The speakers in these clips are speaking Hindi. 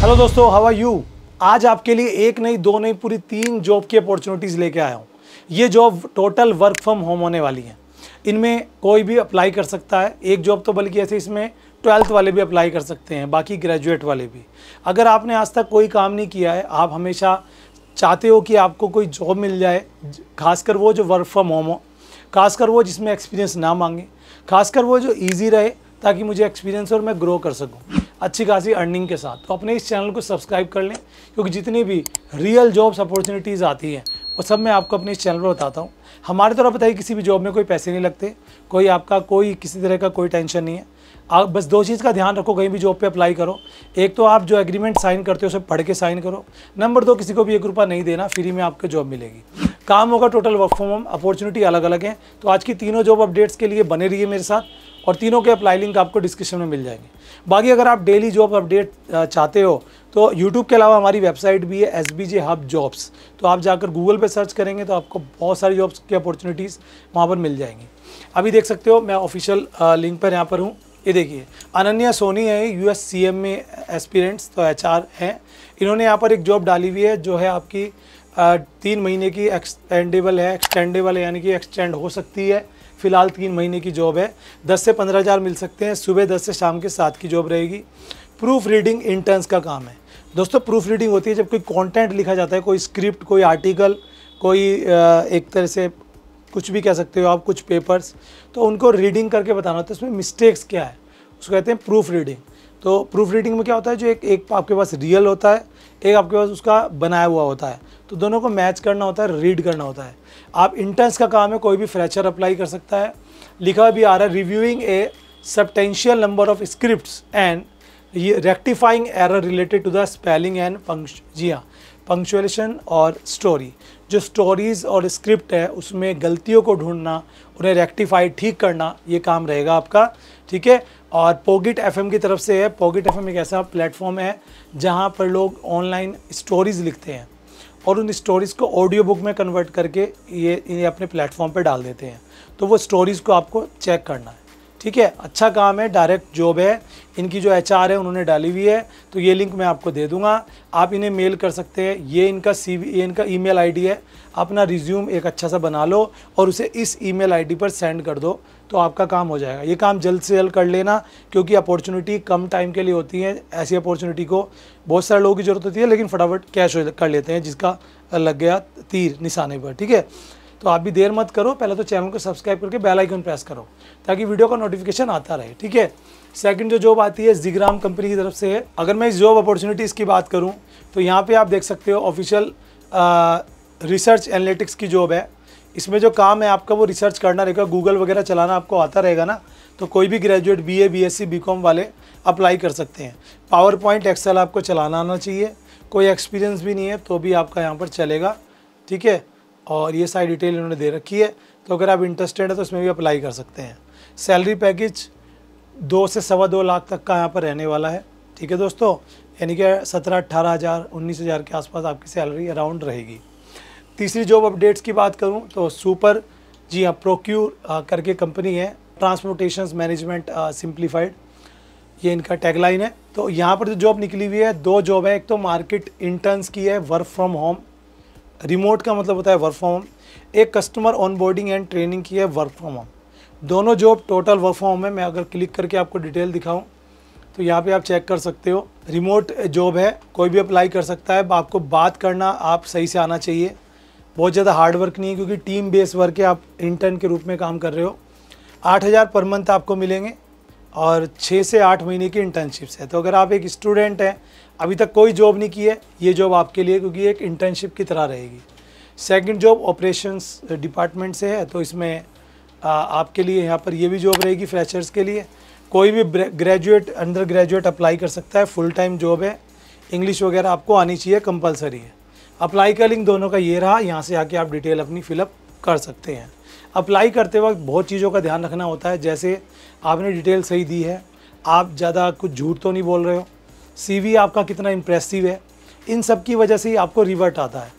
हेलो दोस्तों हवा यू आज आपके लिए एक नहीं दो नहीं पूरी तीन जॉब की अपॉर्चुनिटीज़ लेके आया हूँ ये job total work from home होने वाली है इनमें कोई भी अप्लाई कर सकता है एक जॉब तो बल्कि ऐसे इसमें ट्वेल्थ वाले भी अप्लाई कर सकते हैं बाकी ग्रेजुएट वाले भी अगर आपने आज तक कोई काम नहीं किया है आप हमेशा चाहते हो कि आपको कोई जॉब मिल जाए खासकर वो जो वर्क फ्रॉम होम हो खासकर वो जिसमें एक्सपीरियंस ना मांगे खासकर वो जो ईजी रहे ताकि मुझे एक्सपीरियंस और मैं ग्रो कर सकूँ अच्छी खासी अर्निंग के साथ तो अपने इस चैनल को सब्सक्राइब कर लें क्योंकि जितनी भी रियल जॉब्स अपॉर्चुनिटीज़ आती हैं वो सब मैं आपको अपने इस चैनल पर बताता हूँ हमारे तरफ बताइए किसी भी जॉब में कोई पैसे नहीं लगते कोई आपका कोई किसी तरह का कोई टेंशन नहीं है आप बस दो चीज़ का ध्यान रखो कहीं भी जॉब पे अप्लाई करो एक तो आप जो एग्रीमेंट साइन करते हो उसे पढ़ के साइन करो नंबर दो किसी को भी एक रुपया नहीं देना फ्री में आपको जॉब मिलेगी काम होगा total work from home opportunity अलग अलग है तो आज की तीनों जॉब अपडेट्स के लिए बने रहिए मेरे साथ और तीनों के अप्लाई लिंक आपको डिस्क्रिप्शन में मिल जाएंगे बाकी अगर आप डेली जॉब अपडेट चाहते हो तो यूट्यूब के अलावा हमारी वेबसाइट भी है S B J hub jobs तो आप जाकर गूगल पर सर्च करेंगे तो आपको बहुत सारी जॉब्स की अपॉर्चुनिटीज़ वहाँ पर मिल जाएंगी अभी देख सकते हो मैं ऑफिशियल लिंक पर यहाँ पर हूँ ये देखिए अनन्या सोनी है यू एस सी एम में एस्पिरेंट्स तो एच आर हैं इन्होंने यहाँ पर एक जॉब डाली हुई है जो है आपकी तीन महीने की एक्सटेंडेबल है एक्सटेंडेबल है यानी कि एक्सटेंड हो सकती है फिलहाल तीन महीने की जॉब है दस से पंद्रह हज़ार मिल सकते हैं सुबह दस से शाम के सात की जॉब रहेगी प्रूफ रीडिंग इंटर्न्स का काम है दोस्तों प्रूफ रीडिंग होती है जब कोई कंटेंट लिखा जाता है कोई स्क्रिप्ट कोई आर्टिकल कोई एक तरह से कुछ भी कह सकते हो आप कुछ पेपर्स तो उनको रीडिंग करके बताना होता है उसमें मिस्टेक्स क्या है उसको कहते हैं प्रूफ रीडिंग तो प्रूफ रीडिंग में क्या होता है जो एक एक आपके पास रियल होता है एक आपके पास उसका बनाया हुआ होता है तो दोनों को मैच करना होता है रीड करना होता है आप इंटर्न्स का काम है कोई भी फ्रेशर अप्लाई कर सकता है लिखा भी आ रहा है reviewing a substantial number of script and ये rectifying error related to the spelling and function जी हाँ पंक्चुएशन और स्टोरी जो स्टोरीज़ और स्क्रिप्ट है उसमें गलतियों को ढूंढना उन्हें रेक्टिफाई ठीक करना ये काम रहेगा आपका ठीक है और पोगिट एफएम की तरफ से है पोगिट एफएम एक ऐसा प्लेटफॉर्म है जहाँ पर लोग ऑनलाइन स्टोरीज़ लिखते हैं और उन स्टोरीज़ को ऑडियो बुक में कन्वर्ट करके ये ये अपने प्लेटफॉर्म पर डाल देते हैं तो वो स्टोरीज़ को आपको चेक करना है ठीक है अच्छा काम है डायरेक्ट जॉब है इनकी जो एच है उन्होंने डाली हुई है तो ये लिंक मैं आपको दे दूंगा आप इन्हें मेल कर सकते हैं ये इनका सी ये इनका ई मेल है अपना रिज्यूम एक अच्छा सा बना लो और उसे इस ई मेल पर सेंड कर दो तो आपका काम हो जाएगा ये काम जल्द से जल्द कर लेना क्योंकि अपॉर्चुनिटी कम टाइम के लिए होती है ऐसी अपॉर्चुनिटी को बहुत सारे लोगों की ज़रूरत होती है लेकिन फटाफट कैश कर लेते हैं जिसका लग गया तीर निशाने पर ठीक है तो आप भी देर मत करो पहले तो चैनल को सब्सक्राइब करके बेल आइकन प्रेस करो ताकि वीडियो का नोटिफिकेशन आता रहे ठीक है सेकंड जो जॉब आती है जिग्राम कंपनी की तरफ से है अगर मैं इस जॉब अपॉर्चुनिटीज़ की बात करूँ तो यहाँ पर आप देख सकते हो ऑफिशियल रिसर्च एनालिटिक्स की जॉब है इसमें जो काम है आपका वो रिसर्च करना रहेगा गूगल वगैरह चलाना आपको आता रहेगा ना तो कोई भी graduate B A B S C B com वाले अप्लाई कर सकते हैं पावर पॉइंट एक्सेल आपको चलाना आना चाहिए कोई एक्सपीरियंस भी नहीं है तो भी आपका यहाँ पर चलेगा ठीक है और ये सारी डिटेल इन्होंने दे रखी है तो अगर आप इंटरेस्टेड है तो इसमें भी अप्लाई कर सकते हैं सैलरी पैकेज दो से सवा दो लाख तक का यहाँ पर रहने वाला है ठीक है दोस्तों यानी कि सत्रह अट्ठारह हज़ार उन्नीस हज़ार के आसपास आपकी सैलरी अराउंड रहेगी तीसरी जॉब अपडेट्स की बात करूँ तो सुपर जी हाँ प्रोक्यूर करके कंपनी है ट्रांसपोर्टेशन मैनेजमेंट सिंप्लीफाइड ये इनका टैगलाइन है तो यहाँ पर जो जॉब निकली हुई है दो जॉब है एक तो मार्केट इंटर्न्स की है वर्क फ्रॉम होम रिमोट का मतलब होता है वर्क फ्रॉम होम एक कस्टमर ऑनबोर्डिंग एंड ट्रेनिंग की है वर्क फ्रॉम होम दोनों job total work from home है मैं अगर क्लिक करके आपको डिटेल दिखाऊं तो यहाँ पे आप चेक कर सकते हो रिमोट जॉब है कोई भी अप्लाई कर सकता है आपको बात करना आप सही से आना चाहिए बहुत ज़्यादा हार्ड वर्क नहीं है क्योंकि टीम बेस वर्क है आप इंटर्न के रूप में काम कर रहे हो आठ हज़ार पर मंथ आपको मिलेंगे और छः से आठ महीने की इंटर्नशिप्स है तो अगर आप एक स्टूडेंट हैं अभी तक कोई जॉब नहीं की है ये जॉब आपके लिए क्योंकि एक इंटर्नशिप की तरह रहेगी सेकंड जॉब ऑपरेशंस डिपार्टमेंट से है तो इसमें आ, आपके लिए यहाँ पर ये भी जॉब रहेगी फ्रेशर्स के लिए कोई भी ग्रेजुएट अंडर ग्रेजुएट अप्लाई कर सकता है फुल टाइम जॉब है इंग्लिश वगैरह आपको आनी चाहिए कंपलसरी है अप्लाई का लिंक दोनों का ये रहा यहाँ से आके आप डिटेल अपनी फिलअप कर सकते हैं अप्लाई करते वक्त बहुत चीज़ों का ध्यान रखना होता है जैसे आपने डिटेल सही दी है आप ज़्यादा कुछ झूठ तो नहीं बोल रहे हो सीवी आपका कितना इम्प्रेसिव है इन सब की वजह से ही आपको रिवर्ट आता है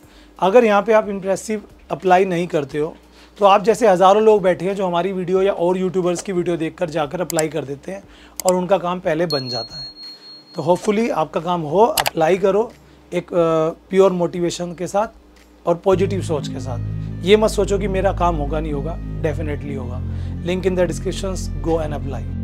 अगर यहाँ पे आप इम्प्रेसिव अप्लाई नहीं करते हो तो आप जैसे हज़ारों लोग बैठे हैं जो हमारी वीडियो या और यूट्यूबर्स की वीडियो देखकर जाकर अप्लाई कर देते हैं और उनका काम पहले बन जाता है तो होपफुली आपका काम हो अप्लाई करो एक प्योर मोटिवेशन के साथ और पॉजिटिव सोच के साथ ये मत सोचो कि मेरा काम होगा नहीं होगा डेफिनेटली होगा link in the description go and apply